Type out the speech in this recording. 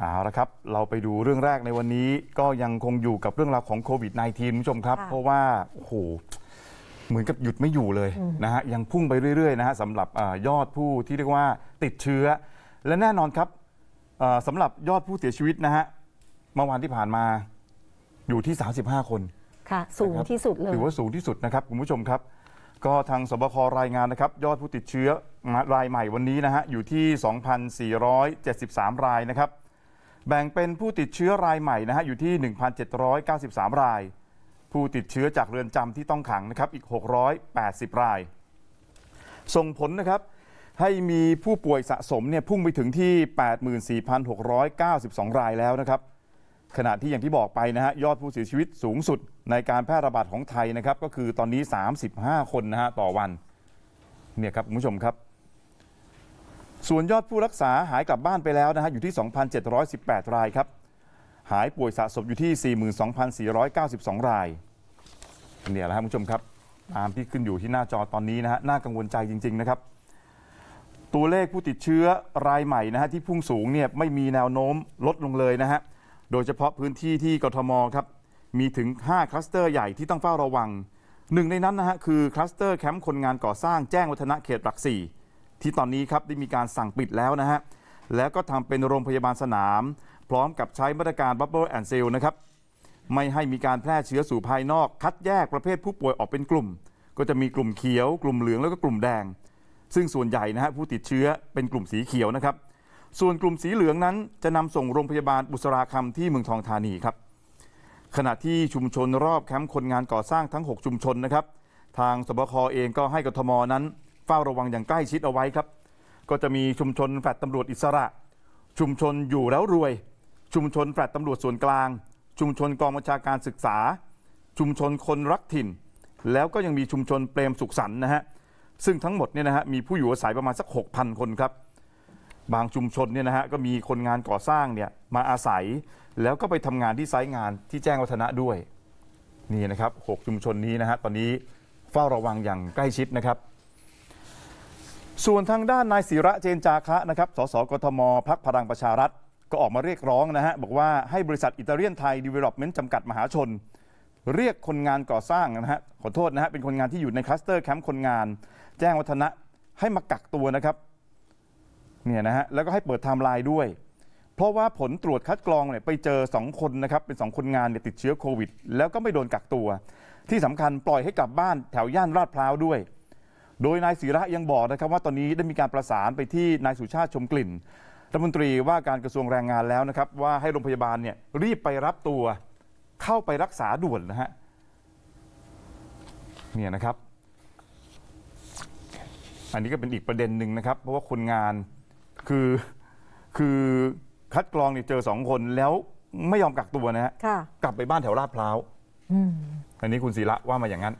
เอาละครับ เราไปดูเรื่องแรกในวันนี้ก็ยังคงอยู่กับเรื่องราวของโควิด -19 คุณผู้ชมครับ เพราะว่าโอ้โห เหมือนกับหยุดไม่อยู่เลยนะฮะ ยังพุ่งไปเรื่อยๆ นะฮะสำหรับยอดผู้ที่เรียกว่าติดเชื้อ และแน่นอนครับสำหรับยอดผู้เสียชีวิตนะฮะ เมื่อวานที่ผ่านมาอยู่ที่ 35 คน ค่ะ สูงที่สุดเลย ถือว่าสูงที่สุดนะครับคุณผู้ชมครับ ก็ทางสบครายงานนะครับ ยอดผู้ติดเชื้อรายใหม่วันนี้นะฮะอยู่ที่2,473 รายนะครับแบ่งเป็นผู้ติดเชื้อรายใหม่นะฮะอยู่ที่ 1,793 ราย ผู้ติดเชื้อจากเรือนจำที่ต้องขังนะครับอีก 680 ราย ส่งผลนะครับให้มีผู้ป่วยสะสมเนี่ยพุ่งไปถึงที่ 84,692 รายแล้วนะครับขณะที่อย่างที่บอกไปนะฮะยอดผู้เสียชีวิตสูงสุดในการแพร่ระบาดของไทยนะครับก็คือตอนนี้ 35 คนนะฮะต่อวัน เนี่ยครับ คุณผู้ชมครับส่วนยอดผู้รักษาหายกลับบ้านไปแล้วนะฮะอยู่ที่ 2,718 รายครับ หายป่วยสะสมอยู่ที่ 42,492 รายเนี่ยแหละครับผู้ชมครับตามที่ขึ้นอยู่ที่หน้าจอตอนนี้นะฮะน่ากังวลใจจริง ๆ นะครับ ตัวเลขผู้ติดเชื้อรายใหม่นะฮะที่พุ่งสูงเนี่ยไม่มีแนวโน้มลดลงเลยนะฮะโดยเฉพาะพื้นที่ที่กทมครับมีถึง 5 คลัสเตอร์ใหญ่ที่ต้องเฝ้าระวังหนึ่งในนั้นนะฮะคือคลัสเตอร์แคมป์คนงานก่อสร้างแจ้งวัฒนะเขตหลัก4ที่ตอนนี้ครับ ได้มีการสั่งปิดแล้วนะฮะ แล้วก็ทำเป็นโรงพยาบาลสนาม พร้อมกับใช้มาตรการบับเบิลแอนด์เซลนะครับ ไม่ให้มีการแพร่เชื้อสู่ภายนอก คัดแยกประเภทผู้ป่วยออกเป็นกลุ่ม ก็จะมีกลุ่มเขียว กลุ่มเหลือง แล้วก็กลุ่มแดง ซึ่งส่วนใหญ่นะฮะ ผู้ติดเชื้อเป็นกลุ่มสีเขียวนะครับ ส่วนกลุ่มสีเหลืองนั้นจะนำส่งโรงพยาบาลบุษราคำที่เมืองทองธานีครับ ขณะที่ชุมชนรอบแคมป์คนงานก่อสร้างทั้ง 6 ชุมชนนะครับ ทางสบคเองก็ให้กทมนั้นเฝ้าระวังอย่างใกล้ชิดเอาไว้ครับ ก็จะมีชุมชนแฟลตำรวจอิสระ ชุมชนอยู่แล้วรวย ชุมชนแฟดตำรวจส่วนกลาง ชุมชนกองบัญชาการศึกษา ชุมชนคนรักถิ่น แล้วก็ยังมีชุมชนเปรมสุขสันนะฮะ ซึ่งทั้งหมดเนี่ยนะฮะมีผู้อยู่อาศัยประมาณสัก 6,000 คนครับ บางชุมชนเนี่ยนะฮะก็มีคนงานก่อสร้างเนี่ยมาอาศัย แล้วก็ไปทำงานที่ไซต์งานที่แจ้งวัฒนะด้วย นี่นะครับ 6 ชุมชนนี้นะฮะตอนนี้เฝ้าระวังอย่างใกล้ชิดนะครับส่วนทางด้านนายศิระเจนจาคะนะครับ สสกทมพักพลังประชารัฐ ก็ออกมาเรียกร้องนะฮะ บอกว่า ให้บริษัทอิตาเลียนไทยดีเวล็อปเมนต์จำกัดมหาชน เรียกคนงานก่อสร้างนะฮะ ขอโทษนะฮะ เป็นคนงานที่อยู่ในคลัสเตอร์แคมป์คนงาน แจ้งวัฒนะให้มากักตัวนะครับเนี่ยนะฮะแล้วก็ให้เปิดไทม์ไลน์ด้วย เพราะว่าผลตรวจคัดกรองเนี่ยไปเจอ 2 คนนะครับเป็น 2 คนงานเนี่ยติดเชื้อโควิด แล้วก็ไม่โดนกักตัว ที่สำคัญปล่อยให้กลับบ้านแถวย่านลาดพร้าวด้วยโดยนายศิระยังบอกนะครับ ว่า ตอนนี้ได้มีการประสานไปที่นายสุชาติชมกลิ่นรัฐมนตรีว่าการกระทรวงแรงงานแล้วนะครับ ว่าให้โรงพยาบาลเนี่ย รีบไปรับตัว เข้าไปรักษาด่วนนะฮะเนี่ยนะครับ อันนี้ก็เป็นอีกประเด็นหนึ่งนะครับเพราะว่าคนงานคือคือคัดกรองเนี่ยเจอสองคนแล้วไม่ยอมกักตัวนะฮะกลับไปบ้านแถวลาดพร้าวอันนี้คุณศิระว่ามาอย่างนั้น